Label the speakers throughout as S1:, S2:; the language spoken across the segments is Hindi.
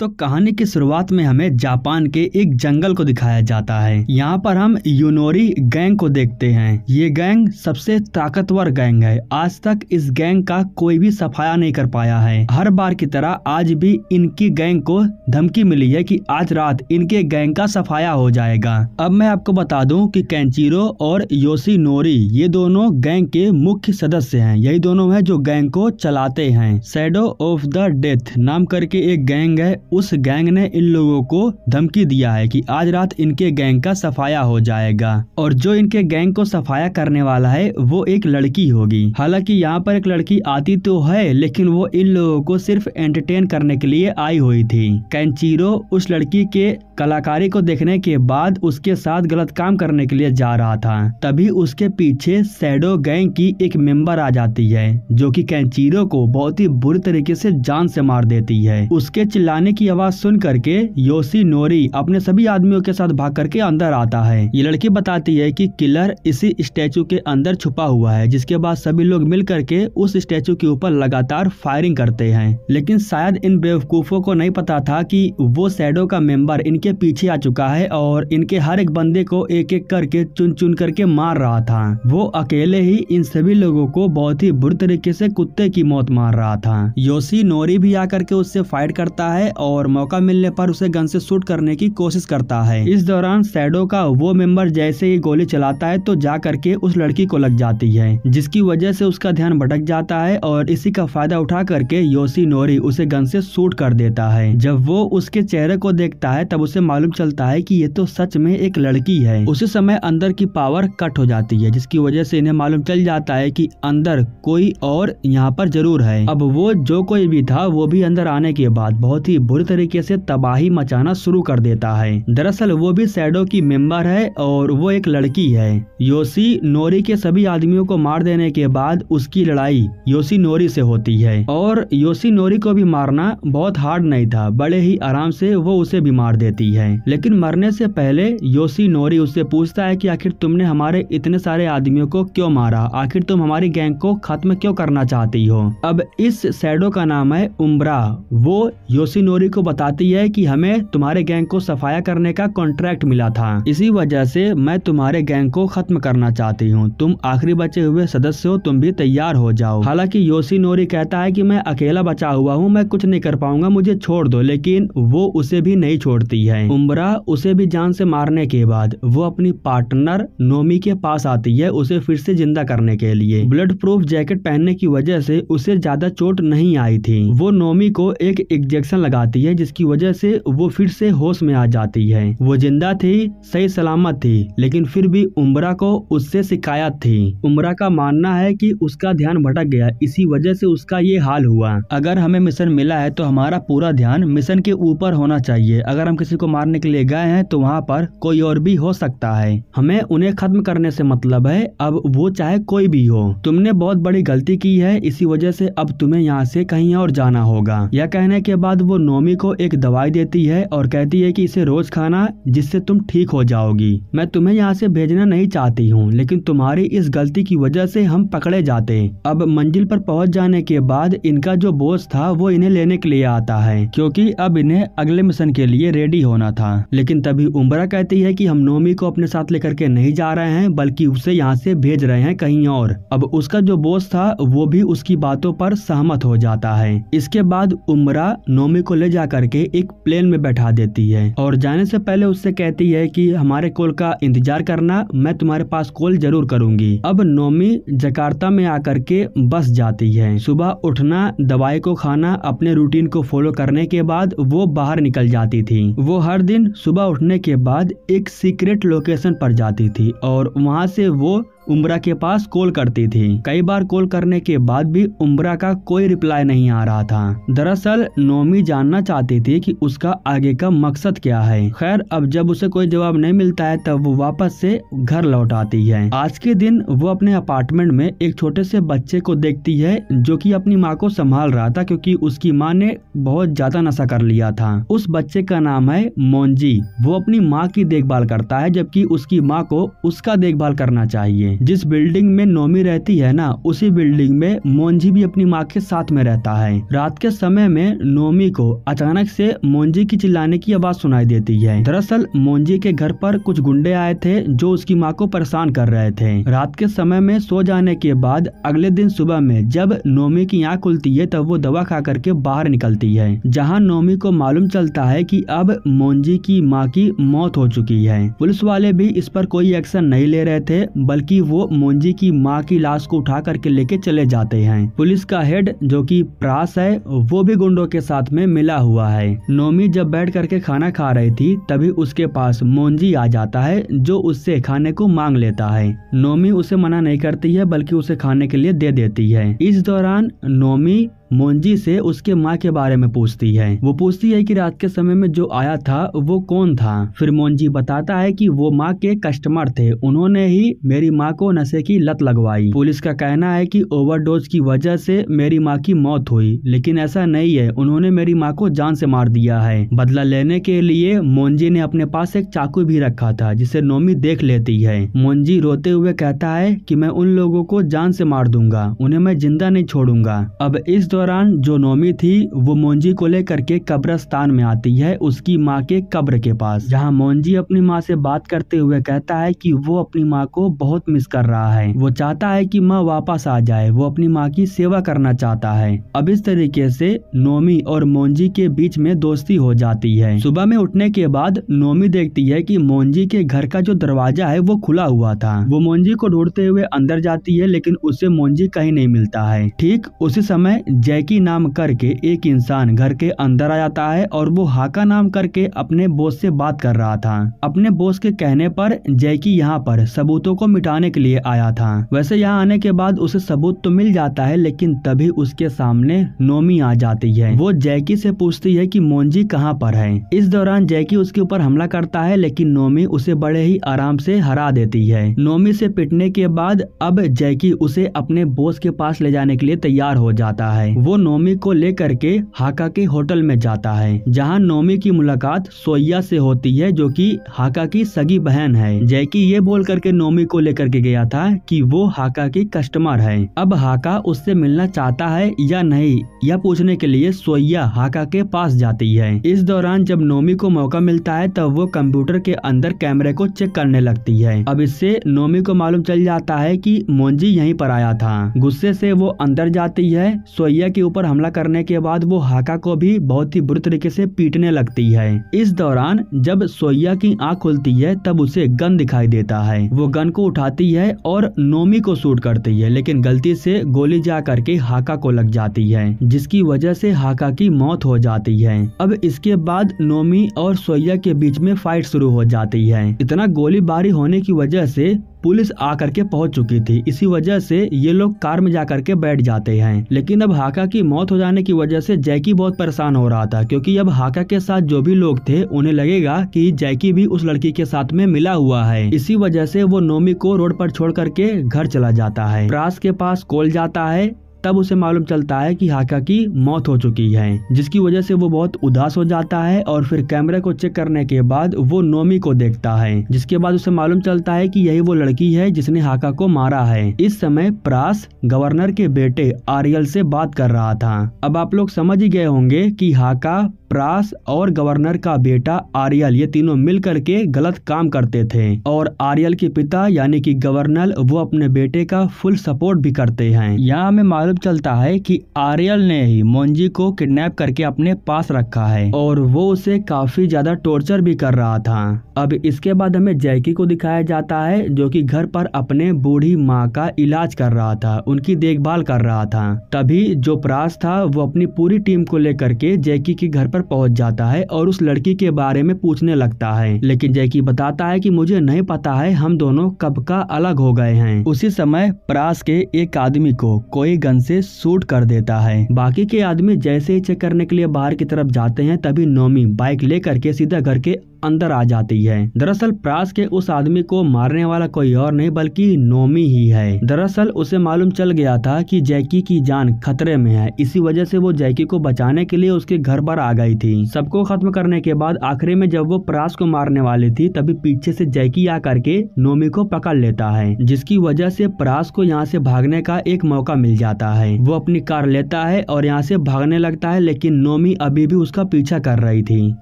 S1: तो कहानी की शुरुआत में हमें जापान के एक जंगल को दिखाया जाता है यहाँ पर हम यूनोरी गैंग को देखते हैं ये गैंग सबसे ताकतवर गैंग है आज तक इस गैंग का कोई भी सफाया नहीं कर पाया है हर बार की तरह आज भी इनकी गैंग को धमकी मिली है कि आज रात इनके गैंग का सफाया हो जाएगा अब मैं आपको बता दूं कि कैंचीरो और योशी नोरी ये दोनों गैंग के मुख्य सदस्य हैं यही दोनों है जो गैंग को चलाते हैं सैडो ऑफ द डेथ नाम करके एक गैंग है उस गैंग ने इन लोगों को धमकी दिया है कि आज रात इनके गैंग का सफाया हो जाएगा और जो इनके गैंग को सफाया करने वाला है वो एक लड़की होगी हालांकि यहाँ पर एक लड़की आती तो है लेकिन वो इन लोगों को सिर्फ एंटरटेन करने के लिए आई हुई थी कैंचीरो उस लड़की के कलाकारी को देखने के बाद उसके साथ गलत काम करने के लिए जा रहा था तभी उसके पीछे सैडो गैंग की एक मेंबर आ जाती है जो कि कैंचीरो को बहुत ही बुरी तरीके से जान से मार देती है उसके चिल्लाने की आवाज सुन करके योशी नोरी अपने सभी आदमियों के साथ भाग करके अंदर आता है ये लड़की बताती है कि किलर इसी स्टेचू के अंदर छुपा हुआ है जिसके बाद सभी लोग मिल करके उस स्टेचू के ऊपर लगातार फायरिंग करते हैं लेकिन शायद इन बेवकूफों को नहीं पता था की वो सैडो का मेंबर इनके पीछे आ चुका है और इनके हर एक बंदे को एक एक करके चुन चुन करके मार रहा था वो अकेले ही इन सभी लोगों को बहुत ही बुरी तरीके से कुत्ते की मौत मार रहा था योशी नोरी भी आकर के उससे फाइट करता है और और मौका मिलने पर उसे गन से शूट करने की कोशिश करता है इस दौरान सैडो का वो मेंबर जैसे ही गोली चलाता है तो जा करके उस लड़की को लग जाती है जिसकी वजह से उसका ध्यान भटक जाता है और इसी का फायदा उठा करके योशी नोरी उसे गन से शूट कर देता है जब वो उसके चेहरे को देखता है तब उसे मालूम चलता है की ये तो सच में एक लड़की है उसी समय अंदर की पावर कट हो जाती है जिसकी वजह से इन्हें मालूम चल जाता है की अंदर कोई और यहाँ पर जरूर है अब वो जो कोई भी था वो भी अंदर आने के बाद बहुत ही बुरी बुरी तरीके से तबाही मचाना शुरू कर देता है दरअसल वो भी सैडो की मेंबर है और वो एक लड़की है योशी नोरी के सभी आदमियों को मार देने के बाद उसकी लड़ाई योशी नोरी से होती है और योशी नोरी को भी मारना बहुत हार्ड नहीं था बड़े ही आराम से वो उसे भी मार देती है लेकिन मरने से पहले योशी नोरी उससे पूछता है की आखिर तुमने हमारे इतने सारे आदमियों को क्यों मारा आखिर तुम हमारी गैंग को खत्म क्यों करना चाहती हो अब इस सैडो का नाम है उम्रा वो योशी गौरी को बताती है कि हमें तुम्हारे गैंग को सफाया करने का कॉन्ट्रैक्ट मिला था इसी वजह से मैं तुम्हारे गैंग को खत्म करना चाहती हूँ तुम आखिरी बचे हुए सदस्य हो तुम भी तैयार हो जाओ हालांकि योशी नोरी कहता है की मैं अकेला बचा हुआ हूँ मैं कुछ नहीं कर पाऊंगा मुझे छोड़ दो लेकिन वो उसे भी नहीं छोड़ती है उम्रा उसे भी जान से मारने के बाद वो अपनी पार्टनर नोमी के पास आती है उसे फिर से जिंदा करने के लिए ब्लड प्रूफ जैकेट पहनने की वजह से उसे ज्यादा चोट नहीं आई थी वो नोमी को एक इंजेक्शन लगाती जाती है जिसकी वजह से वो फिर से होश में आ जाती है वो जिंदा थी सही सलामत थी लेकिन फिर भी उमरा को उससे शिकायत थी उमरा का मानना है कि उसका ध्यान भटक गया इसी वजह से उसका ये हाल हुआ अगर हमें मिशन मिला है तो हमारा पूरा ध्यान मिशन के ऊपर होना चाहिए अगर हम किसी को मारने के लिए गए हैं तो वहाँ पर कोई और भी हो सकता है हमें उन्हें खत्म करने से मतलब है अब वो चाहे कोई भी हो तुमने बहुत बड़ी गलती की है इसी वजह से अब तुम्हें यहाँ से कहीं और जाना होगा यह कहने के बाद वो नो टॉमी को एक दवाई देती है और कहती है कि इसे रोज खाना जिससे तुम ठीक हो जाओगी मैं तुम्हें यहाँ से भेजना नहीं चाहती हूँ लेकिन तुम्हारी इस गलती की वजह से हम पकड़े जाते अब मंजिल पर पहुँच जाने के बाद इनका जो बोझ था वो इन्हें लेने के लिए आता है क्योंकि अब इन्हें अगले मिशन के लिए रेडी होना था लेकिन तभी उमरा कहती है कि हम नोमी को अपने साथ लेकर के नहीं जा रहे हैं बल्कि उसे यहाँ से भेज रहे हैं कहीं और अब उसका जो बोझ था वो भी उसकी बातों पर सहमत हो जाता है इसके बाद उमरा नोमी को ले जा करके एक प्लेन में बैठा देती है और जाने से पहले उससे कहती है कि हमारे कॉल का इंतजार करना मैं तुम्हारे पास कॉल जरूर करूंगी अब नोमी जकार्ता में आकर के बस जाती है सुबह उठना दवाई को खाना अपने रूटीन को फॉलो करने के बाद वो बाहर निकल जाती थी वो हर दिन सुबह उठने के बाद एक सीक्रेट लोकेशन पर जाती थी और वहाँ से वो उम्रा के पास कॉल करती थी कई बार कॉल करने के बाद भी उम्रा का कोई रिप्लाई नहीं आ रहा था दरअसल नोमी जानना चाहती थी कि उसका आगे का मकसद क्या है खैर अब जब उसे कोई जवाब नहीं मिलता है तब वो वापस से घर लौट आती है आज के दिन वो अपने अपार्टमेंट में एक छोटे से बच्चे को देखती है जो कि अपनी माँ को संभाल रहा था क्योंकि उसकी माँ ने बहुत ज्यादा नशा कर लिया था उस बच्चे का नाम है मोन्जी वो अपनी माँ की देखभाल करता है जबकि उसकी माँ को उसका देखभाल करना चाहिए जिस बिल्डिंग में नोमी रहती है ना उसी बिल्डिंग में मोन्जी भी अपनी माँ के साथ में रहता है रात के समय में नोमी को अचानक से मोन्जी की चिल्लाने की आवाज सुनाई देती है दरअसल मोन्जी के घर पर कुछ गुंडे आए थे जो उसकी माँ को परेशान कर रहे थे रात के समय में सो जाने के बाद अगले दिन सुबह में जब नोमी की आँख खुलती है तब वो दवा खा करके बाहर निकलती है जहाँ नोमी को मालूम चलता है की अब मोन्जी की माँ की मौत हो चुकी है पुलिस वाले भी इस पर कोई एक्शन नहीं ले रहे थे बल्कि कि वो मोंजी की माँ की लाश को उठा करके लेके चले जाते हैं पुलिस का हेड जो कि प्रास है वो भी गुंडों के साथ में मिला हुआ है नोमी जब बैठ करके खाना खा रही थी तभी उसके पास मोंजी आ जाता है जो उससे खाने को मांग लेता है नोमी उसे मना नहीं करती है बल्कि उसे खाने के लिए दे देती है इस दौरान नोमी मोंजी से उसके माँ के बारे में पूछती है वो पूछती है कि रात के समय में जो आया था वो कौन था फिर मोंजी बताता है कि वो माँ के कस्टमर थे उन्होंने ही मेरी माँ को नशे की लत लगवाई पुलिस का कहना है कि ओवरडोज की वजह से मेरी माँ की मौत हुई लेकिन ऐसा नहीं है उन्होंने मेरी माँ को जान से मार दिया है बदला लेने के लिए मोंजी ने अपने पास एक चाकू भी रखा था जिसे नोमी देख लेती है मोंजी रोते हुए कहता है की मैं उन लोगों को जान से मार दूंगा उन्हें मैं जिंदा नहीं छोड़ूंगा अब इस दौरान दौरान जो नोमी थी वो मोंजी को लेकर के कब्रस्तान में आती है उसकी माँ के कब्र के पास जहाँ मोंजी अपनी माँ से बात करते हुए कहता है कि वो अपनी माँ को बहुत मिस कर रहा है वो चाहता है कि माँ वापस आ जाए वो अपनी माँ की सेवा करना चाहता है अब इस तरीके से नोमी और मोंजी के बीच में दोस्ती हो जाती है सुबह में उठने के बाद नोमी देखती है की मोंजी के घर का जो दरवाजा है वो खुला हुआ था वो मोंजी को ढूंढते हुए अंदर जाती है लेकिन उसे मोंजी कहीं नहीं मिलता है ठीक उसी समय जैकी नाम करके एक इंसान घर के अंदर आ जाता है और वो हाका नाम करके अपने बोस से बात कर रहा था अपने बोस के कहने पर जैकी यहाँ पर सबूतों को मिटाने के लिए आया था वैसे यहाँ आने के बाद उसे सबूत तो मिल जाता है लेकिन तभी उसके सामने नोमी आ जाती है वो जैकी से पूछती है की मोन्जी कहाँ पर है इस दौरान जैकी उसके ऊपर हमला करता है लेकिन नोमी उसे बड़े ही आराम से हरा देती है नोमी से पिटने के बाद अब जैकी उसे अपने बोस के पास ले जाने के लिए तैयार हो जाता है वो नोमी को लेकर के हाका के होटल में जाता है जहाँ नोमी की मुलाकात सोया से होती है जो कि हाका की सगी बहन है जैकी ये बोल करके नोमी को लेकर के गया था कि वो हाका की कस्टमर है अब हाका उससे मिलना चाहता है या नहीं यह पूछने के लिए सोया हाका के पास जाती है इस दौरान जब नोमी को मौका मिलता है तब वो कंप्यूटर के अंदर कैमरे को चेक करने लगती है अब इससे नोमी को मालूम चल जाता है की मोन्जी यही पर आया था गुस्से ऐसी वो अंदर जाती है सोया के ऊपर हमला करने के बाद वो हाका को भी बहुत ही बुरी तरीके से पीटने लगती है इस दौरान जब सोया की आंख खुलती है तब उसे गन दिखाई देता है वो गन को उठाती है और नोमी को शूट करती है लेकिन गलती से गोली जा करके हाका को लग जाती है जिसकी वजह से हाका की मौत हो जाती है अब इसके बाद नोमी और सोया के बीच में फाइट शुरू हो जाती है इतना गोलीबारी होने की वजह से पुलिस आकर के पहुंच चुकी थी इसी वजह से ये लोग कार में जाकर के बैठ जाते हैं लेकिन अब हाका की मौत हो जाने की वजह से जैकी बहुत परेशान हो रहा था क्योंकि अब हाका के साथ जो भी लोग थे उन्हें लगेगा कि जैकी भी उस लड़की के साथ में मिला हुआ है इसी वजह से वो नोमी को रोड पर छोड़ करके घर चला जाता है प्रास के पास कॉल जाता है तब उसे मालूम चलता है कि हाका की मौत हो चुकी है जिसकी वजह से वो बहुत उदास हो जाता है और फिर कैमरे को चेक करने के बाद वो नोमी को देखता है जिसके बाद उसे मालूम चलता है कि यही वो लड़की है जिसने हाका को मारा है इस समय प्रास गवर्नर के बेटे आर्यल से बात कर रहा था अब आप लोग समझ ही गए होंगे कि हाका प्रास और गवर्नर का बेटा आर्यल ये तीनों मिलकर के गलत काम करते थे और आर्यल के पिता यानी कि गवर्नर वो अपने बेटे का फुल सपोर्ट भी करते हैं यहाँ हमें मालूम चलता है कि आर्यल ने ही मोन्जी को किडनैप करके अपने पास रखा है और वो उसे काफी ज्यादा टॉर्चर भी कर रहा था अब इसके बाद हमें जैकी को दिखाया जाता है जो कि घर पर अपने बूढ़ी माँ का इलाज कर रहा था उनकी देखभाल कर रहा था तभी जो प्रास था वो अपनी पूरी टीम को लेकर के जैकी के घर पर पर पहुंच जाता है और उस लड़की के बारे में पूछने लगता है लेकिन जैकी बताता है कि मुझे नहीं पता है हम दोनों कब का अलग हो गए हैं उसी समय प्रास के एक आदमी को कोई गन से शूट कर देता है बाकी के आदमी जैसे ही चेक करने के लिए बाहर की तरफ जाते हैं तभी नोमी बाइक लेकर के सीधा घर के अंदर आ जाती है दरअसल प्रास के उस आदमी को मारने वाला कोई और नहीं बल्कि नोमी ही है दरअसल उसे मालूम चल गया था कि जैकी की जान खतरे में है इसी वजह से वो जैकी को बचाने के लिए उसके घर पर आ गई थी सबको खत्म करने के बाद आखिरी में जब वो प्रास को मारने वाली थी तभी पीछे से जैकी आ करके नोमी को पकड़ लेता है जिसकी वजह से प्रास को यहाँ से भागने का एक मौका मिल जाता है वो अपनी कार लेता है और यहाँ से भागने लगता है लेकिन नोमी अभी भी उसका पीछा कर रही थी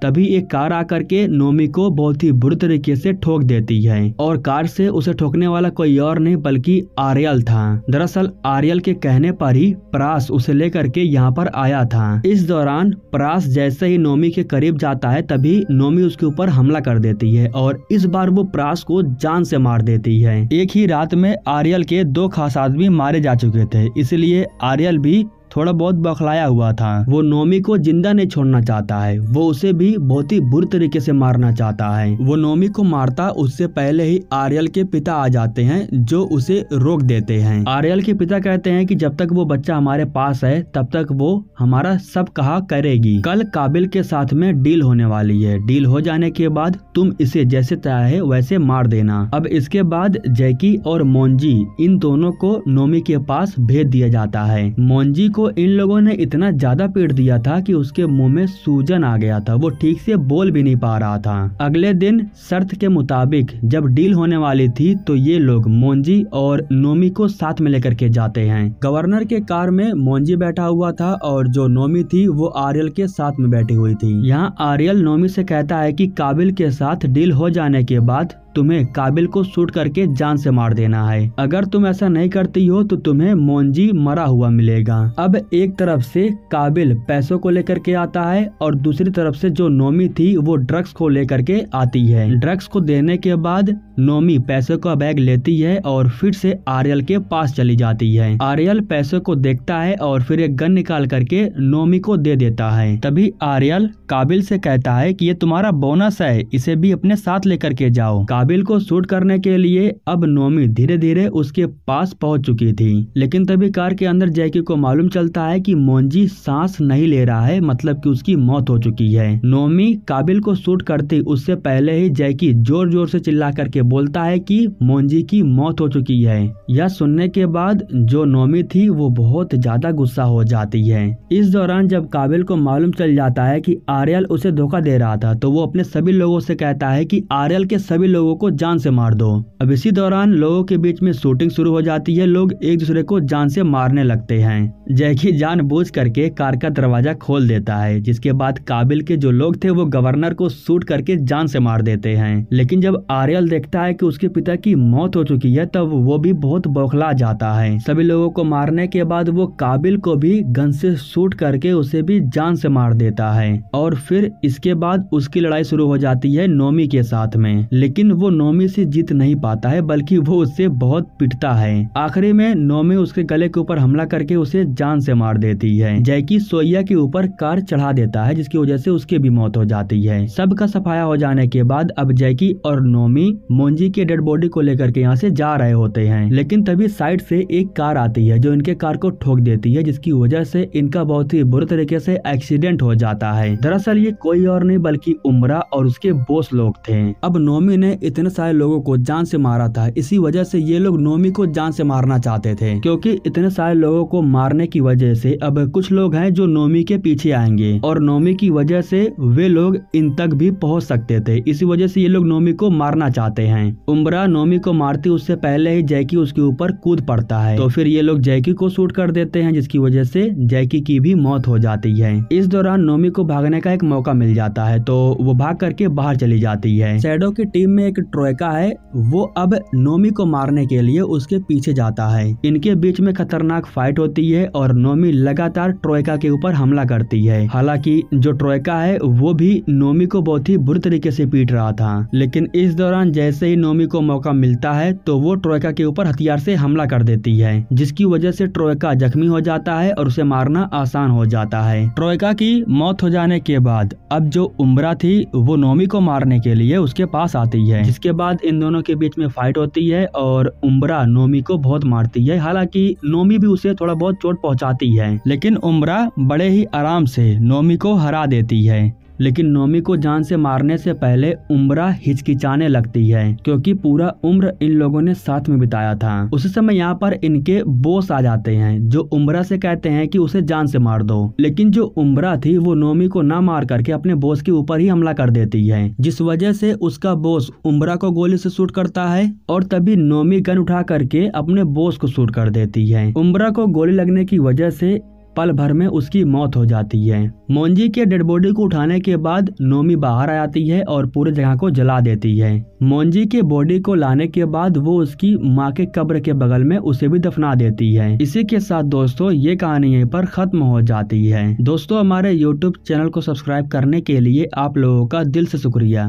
S1: तभी एक कार आकर के नोमी नोमी को बहुत ही बुरी तरीके से ठोक देती है और कार से उसे ठोकने वाला कोई और नहीं बल्कि आर्यल था दरअसल आर्यल के कहने पर ही प्रास उसे लेकर के यहाँ पर आया था इस दौरान प्रास जैसे ही नोमी के करीब जाता है तभी नोमी उसके ऊपर हमला कर देती है और इस बार वो प्रास को जान से मार देती है एक ही रात में आर्यल के दो खास आदमी मारे जा चुके थे इसलिए आर्यल भी थोड़ा बहुत बौखलाया हुआ था वो नोमी को जिंदा नहीं छोड़ना चाहता है वो उसे भी बहुत ही बुरी तरीके से मारना चाहता है वो नोमी को मारता उससे पहले ही आर्यल के पिता आ जाते हैं जो उसे रोक देते हैं आर्यल के पिता कहते हैं कि जब तक वो बच्चा हमारे पास है तब तक वो हमारा सब कहा करेगी कल काबिल के साथ में डील होने वाली है डील हो जाने के बाद तुम इसे जैसे चाहे वैसे मार देना अब इसके बाद जैकी और मोन्जी इन दोनों को नोमी के पास भेज दिया जाता है मोन्जी को को इन लोगों ने इतना ज्यादा पीट दिया था कि उसके मुंह में सूजन आ गया था वो ठीक से बोल भी नहीं पा रहा था अगले दिन शर्त के मुताबिक जब डील होने वाली थी तो ये लोग मोन्जी और नोमी को साथ में लेकर के जाते हैं गवर्नर के कार में मोन्जी बैठा हुआ था और जो नोमी थी वो आर्यल के साथ में बैठी हुई थी यहाँ आर्यल नोमी से कहता है की काबिल के साथ डील हो जाने के बाद तुम्हें काबिल को शूट करके जान से मार देना है अगर तुम ऐसा नहीं करती हो तो तुम्हें मोनजी मरा हुआ मिलेगा अब एक तरफ से काबिल पैसों को लेकर के आता है और दूसरी तरफ से जो नोमी थी वो ड्रग्स को लेकर के आती है ड्रग्स को देने के बाद नोमी पैसों का बैग लेती है और फिर से आर्यल के पास चली जाती है आर्यल पैसे को देखता है और फिर एक गन निकाल करके नोमी को दे देता है तभी आर्यल काबिल से कहता है कि ये तुम्हारा बोनस है इसे भी अपने साथ लेकर के जाओ काबिल अबिल को शूट करने के लिए अब नोमी धीरे धीरे उसके पास पहुंच चुकी थी लेकिन तभी कार के अंदर जैकी को मालूम चलता है कि मोंजी सांस नहीं ले रहा है मतलब कि उसकी मौत हो चुकी है नोमी काबिल को शूट करती उससे पहले ही जैकी जोर जोर से चिल्ला करके बोलता है कि मोंजी की मौत हो चुकी है यह सुनने के बाद जो नोमी थी वो बहुत ज्यादा गुस्सा हो जाती है इस दौरान जब काबिल को मालूम चल जाता है की आर्यल उसे धोखा दे रहा था तो वो अपने सभी लोगों से कहता है की आर्यल के सभी लोगों लोगों को जान से मार दो अब इसी दौरान लोगों के बीच में शूटिंग शुरू हो जाती है लोग एक दूसरे को जान से मारने लगते हैं जैकी जान बोझ करके कार का दरवाजा खोल देता है जिसके बाद काबिल के जो लोग थे वो गवर्नर को शूट करके जान से मार देते हैं लेकिन जब आर्यल देखता है कि उसके पिता की मौत हो चुकी है तब वो भी बहुत बौखला जाता है सभी लोगों को मारने के बाद वो काबिल को भी गन से शूट करके उसे भी जान से मार देता है और फिर इसके बाद उसकी लड़ाई शुरू हो जाती है नोमी के साथ में लेकिन वो नोमी से जीत नहीं पाता है बल्कि वो उससे बहुत पिटता है आखिरी में नोमी उसके गले के ऊपर हमला करके उसे जान से मार देती है जैकी सोया के ऊपर कार चढ़ा देता है जिसकी वजह से उसकी भी मौत हो जाती है सबका सफाया हो जाने के बाद अब जैकी और नोमी मोन्जी के डेड बॉडी को लेकर के यहाँ से जा रहे होते हैं लेकिन तभी साइड से एक कार आती है जो इनके कार को ठोक देती है जिसकी वजह से इनका बहुत ही बुरे तरीके से एक्सीडेंट हो जाता है दरअसल ये कोई और नहीं बल्कि उमरा और उसके बोस लोग थे अब नोमी ने इतने सारे लोगों को जान से मारा था इसी वजह से ये लोग नोमी को जान से मारना चाहते थे क्योंकि इतने सारे लोगों को मारने की वजह से अब कुछ लोग हैं जो नोमी के पीछे आएंगे और नोमी की वजह से वे लोग इन तक भी पहुंच सकते थे इसी वजह से ये लोग नोमी को मारना चाहते हैं उमरा नोमी को मारती उससे पहले ही जैकी उसके ऊपर कूद पड़ता है तो फिर ये लोग जैकी को शूट कर देते हैं जिसकी वजह से जैकी की भी मौत हो जाती है इस दौरान नोमी को भागने का एक मौका मिल जाता है तो वो भाग करके बाहर चली जाती है सैडो की टीम में एक ट्रोयका है वो अब नोमी को मारने के लिए उसके पीछे जाता है इनके बीच में खतरनाक फाइट होती है और नोमी लगातार ट्रोयका के ऊपर हमला करती है हालांकि जो ट्रोयका है वो भी नोमी को बहुत ही बुरी तरीके से पीट रहा था लेकिन इस दौरान जैसे ही नोमी को मौका मिलता है तो वो ट्रोयका के ऊपर हथियार से हमला कर देती है जिसकी वजह से ट्रोयका जख्मी हो जाता है और उसे मारना आसान हो जाता है ट्रोयका की मौत हो जाने के बाद अब जो उम्रा थी वो नोमी को मारने के लिए उसके पास आती है इसके बाद इन दोनों के बीच में फाइट होती है और उम्बरा नोमी को बहुत मारती है हालांकि नोमी भी उसे थोड़ा बहुत चोट पहुंचाती है लेकिन उम्रा बड़े ही आराम से नोमी को हरा देती है लेकिन नोमी को जान से मारने से पहले उम्रा हिचकिचाने लगती है क्योंकि पूरा उम्र इन लोगों ने साथ में बिताया था उसी समय यहाँ पर इनके बोस आ जाते हैं जो उम्रा से कहते हैं कि उसे जान से मार दो लेकिन जो उम्रा थी वो नोमी को ना मार करके अपने बोस के ऊपर ही हमला कर देती है जिस वजह से उसका बोस उम्रा को गोली से शूट करता है और तभी नोमी गन उठा करके अपने बोस को शूट कर देती है उम्रा को गोली लगने की वजह से पल भर में उसकी मौत हो जाती है मोंजी के डेड बॉडी को उठाने के बाद नोमी बाहर आ जाती है और पूरी जगह को जला देती है मोंजी के बॉडी को लाने के बाद वो उसकी माँ के कब्र के बगल में उसे भी दफना देती है इसी के साथ दोस्तों ये कहानी यहीं पर खत्म हो जाती है दोस्तों हमारे यूट्यूब चैनल को सब्सक्राइब करने के लिए आप लोगों का दिल से शुक्रिया